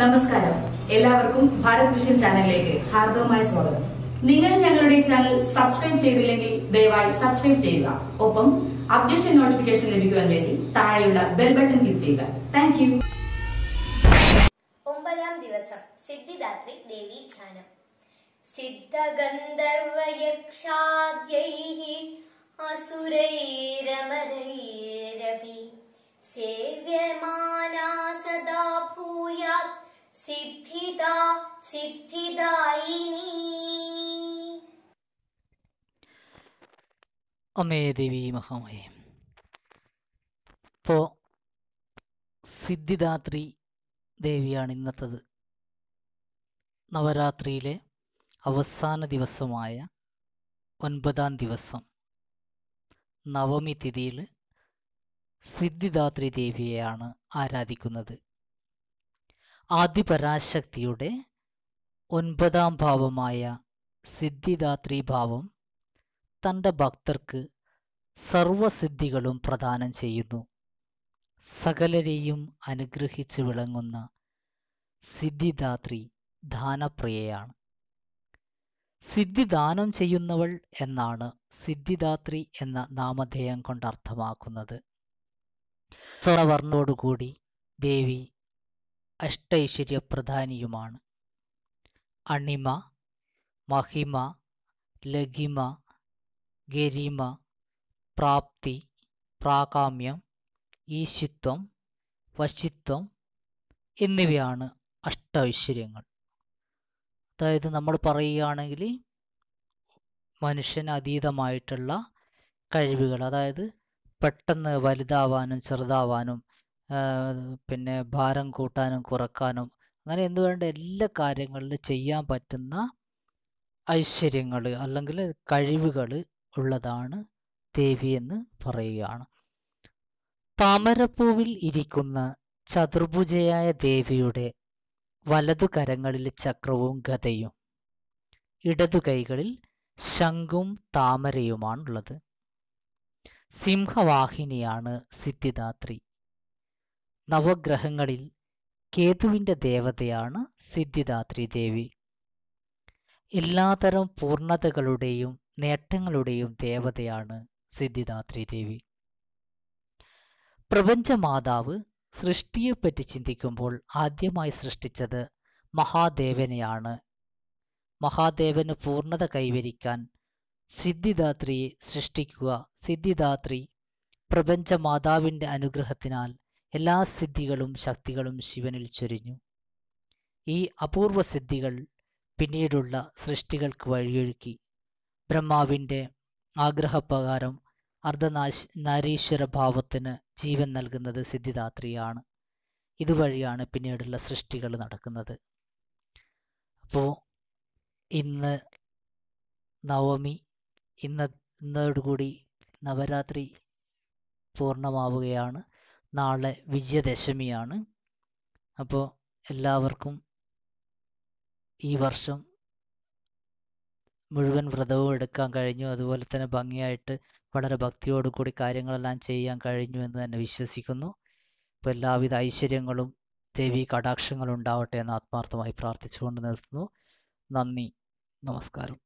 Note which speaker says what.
Speaker 1: നമസ്കാരം എല്ലാവർക്കും ഭാരത് മിഷൻ ചാനലിലേക്ക് ഹാർദവമായ സ്വാഗതം നിങ്ങൾ ഞങ്ങളുടെ ചാനൽ സബ്സ്ക്രൈബ് ചെയ്തില്ലെങ്കിൽ ദയവായി സബ്സ്ക്രൈബ് ചെയ്യുക ഒപ്പം അപ്ഡേഷൻ നോട്ടിഫിക്കേഷൻ ലഭിക്കുവാൻ വേണ്ടി താഴെയുള്ള ബെൽ ബട്ടൺ ക്ലിക്ക് ചെയ്യുക താങ്ക് യു ഒമ്പതാം ദിവസം സിദ്ധിദാത്രി ദേവി ധ്യാനം സിദ്ധഗന്ധർവയക്ഷാദ്യൈ അസുരൈരമരൈരപി സേവ്യമാ സിദ്ധിദായിനി അമ്മേ ദേവി മഹാമയെ ഇപ്പോൾ സിദ്ധിദാത്രി ദേവിയാണ് ഇന്നത്തത് നവരാത്രിയിലെ അവസാന ദിവസമായ ഒൻപതാം ദിവസം നവമി തിഥിയിൽ സിദ്ധിദാത്രി ദേവിയെയാണ് ആരാധിക്കുന്നത് ആദിപരാശക്തിയുടെ ഒൻപതാം ഭാവമായ സിദ്ധിദാത്രി ഭാവം തൻ്റെ ഭക്തർക്ക് സർവസിദ്ധികളും പ്രദാനം ചെയ്യുന്നു സകലരെയും അനുഗ്രഹിച്ചു വിളങ്ങുന്ന സിദ്ധിദാത്രി ദാനപ്രിയയാണ് സിദ്ധിദാനം ചെയ്യുന്നവൾ എന്നാണ് സിദ്ധിദാത്രി എന്ന നാമധേയം കൊണ്ട് അർത്ഥമാക്കുന്നത് സ്വർണവർണ്ണോടുകൂടി ദേവി അഷ്ടൈശ്വര്യപ്രധാനിയുമാണ് അണിമ മഹിമ ലഘിമ ഗരിമ പ്രാപ്തി പ്രാകാമ്യം ഈശിത്വം വശിത്വം എന്നിവയാണ് അഷ്ടൈശ്വര്യങ്ങൾ അതായത് നമ്മൾ പറയുകയാണെങ്കിൽ മനുഷ്യന് അതീതമായിട്ടുള്ള കഴിവുകൾ അതായത് പെട്ടെന്ന് വലുതാവാനും ചെറുതാവാനും പിന്നെ ഭാരം കൂട്ടാനും കുറക്കാനും അങ്ങനെ എന്ത് വേണ്ട എല്ലാ കാര്യങ്ങളിലും ചെയ്യാൻ പറ്റുന്ന ഐശ്വര്യങ്ങൾ അല്ലെങ്കിൽ കഴിവുകൾ ഉള്ളതാണ് ദേവി എന്ന് പറയുകയാണ് താമരപ്പൂവിൽ ഇരിക്കുന്ന ചതുർഭുജയായ ദേവിയുടെ വലതു കരങ്ങളിൽ ചക്രവും ഗതയും ഇടതു കൈകളിൽ ശംഖും താമരയുമാണുള്ളത് സിംഹവാഹിനിയാണ് സിദ്ധിദാത്രി നവഗ്രഹങ്ങളിൽ കേതുവിൻ്റെ ദേവതയാണ് സിദ്ധിദാത്രി ദേവി എല്ലാതരം പൂർണ്ണതകളുടെയും നേട്ടങ്ങളുടെയും ദേവതയാണ് സിദ്ധിദാത്രി ദേവി പ്രപഞ്ചമാതാവ് സൃഷ്ടിയെപ്പറ്റി ചിന്തിക്കുമ്പോൾ ആദ്യമായി സൃഷ്ടിച്ചത് മഹാദേവനെയാണ് മഹാദേവന് പൂർണ്ണത കൈവരിക്കാൻ സിദ്ധിദാത്രിയെ സൃഷ്ടിക്കുക സിദ്ധിദാത്രി പ്രപഞ്ചമാതാവിൻ്റെ അനുഗ്രഹത്തിനാൽ എല്ലാ സിദ്ധികളും ശക്തികളും ശിവനിൽ ചൊരിഞ്ഞു ഈ അപൂർവ സിദ്ധികൾ പിന്നീടുള്ള സൃഷ്ടികൾക്ക് വഴിയൊഴുക്കി ബ്രഹ്മാവിൻ്റെ ആഗ്രഹപ്രകാരം അർദ്ധനാശ് നാരീശ്വര ഭാവത്തിന് ജീവൻ നൽകുന്നത് സിദ്ധിദാത്രിയാണ് ഇതുവഴിയാണ് പിന്നീടുള്ള സൃഷ്ടികൾ നടക്കുന്നത് അപ്പോൾ ഇന്ന് നവമി ഇന്ന് ഇന്നോടുകൂടി നവരാത്രി പൂർണ്ണമാവുകയാണ് നാളെ വിജയദശമിയാണ് അപ്പോൾ എല്ലാവർക്കും ഈ വർഷം മുഴുവൻ വ്രതവും എടുക്കാൻ കഴിഞ്ഞു അതുപോലെ തന്നെ ഭംഗിയായിട്ട് വളരെ ഭക്തിയോടുകൂടി കാര്യങ്ങളെല്ലാം ചെയ്യാൻ കഴിഞ്ഞു എന്ന് തന്നെ വിശ്വസിക്കുന്നു അപ്പോൾ എല്ലാവിധ ഐശ്വര്യങ്ങളും ദേവി കടാക്ഷങ്ങളും ഉണ്ടാവട്ടെ എന്ന് ആത്മാർത്ഥമായി പ്രാർത്ഥിച്ചുകൊണ്ട് നിർത്തുന്നു നന്ദി നമസ്കാരം